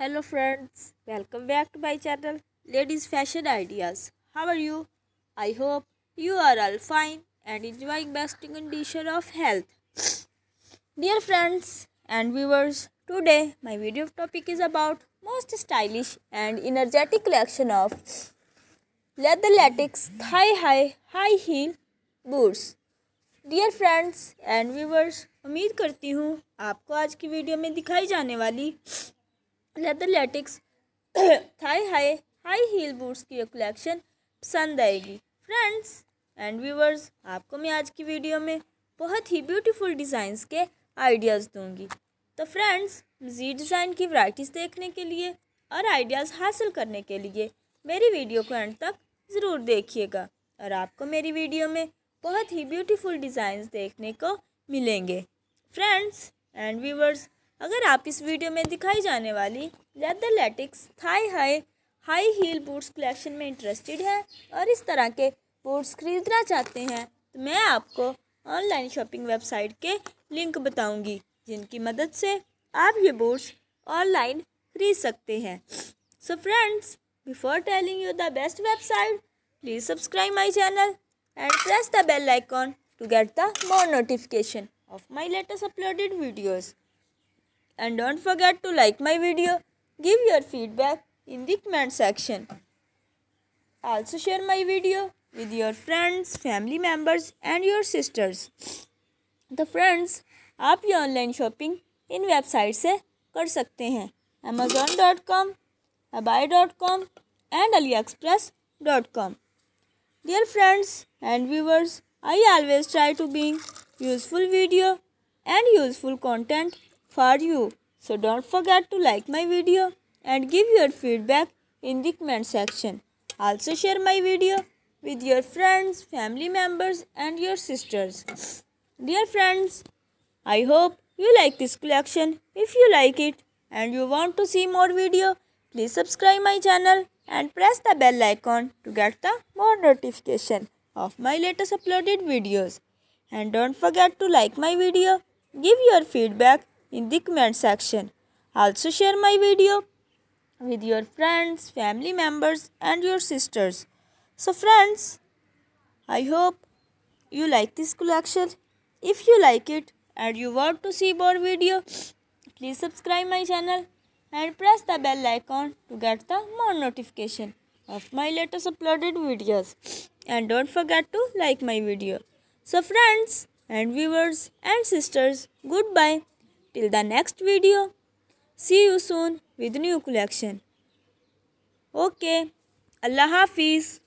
Hello friends welcome back to my channel ladies fashion ideas how are you I hope you are all fine and enjoying best condition of health dear friends and viewers today my video topic is about most stylish and energetic collection of leather latex high high high heel boots dear friends and viewers उम्मीद करती हूँ आपको आज की video में दिखाई जाने वाली latex thigh high high heel boots की कलेक्शन पसंद आएगी फ्रेंड्स एंड व्यूवर्स आपको मैं आज की वीडियो में बहुत ही ब्यूटीफुल डिज़ाइंस के आइडियाज़ दूंगी तो फ्रेंड्स मज़ीद डिज़ाइन की वराइटीज देखने के लिए और आइडियाज़ हासिल करने के लिए मेरी वीडियो को एंड तक ज़रूर देखिएगा और आपको मेरी वीडियो में बहुत ही ब्यूटीफुल डिज़ाइंस देखने को मिलेंगे फ्रेंड्स एंड व्यूवर्स अगर आप इस वीडियो में दिखाई जाने वाली leather latex thigh high high heel boots collection में इंटरेस्टेड हैं और इस तरह के बूट्स खरीदना चाहते हैं तो मैं आपको ऑनलाइन शॉपिंग वेबसाइट के लिंक बताऊंगी जिनकी मदद से आप ये बूट्स ऑनलाइन खरीद सकते हैं so friends before telling you the best website please subscribe my channel and press the bell icon to get the more notification of my latest uploaded videos and don't forget to like my video. Give your feedback in the comment section. Also share my video with your friends, family members and your sisters. the friends aap ye online shopping in website se kar sakte hain amazon.com abai.com and aliexpress.com dear friends and viewers i always try to friends useful video and useful content for you. So don't forget to like my video and give your feedback in the comment section. Also share my video with your friends, family members and your sisters. Dear friends, I hope you like this collection. If you like it and you want to see more video, please subscribe my channel and press the bell icon to get the more notification of my latest uploaded videos. And don't forget to like my video, give your feedback in the comment section. Also share my video with your friends, family members and your sisters. So friends, I hope you like this collection. If you like it and you want to see more video, please subscribe my channel and press the bell icon to get the more notification of my latest uploaded videos. And don't forget to like my video. So friends and viewers and sisters, goodbye. Till the next video. See you soon with new collection. Okay. Allah Hafiz.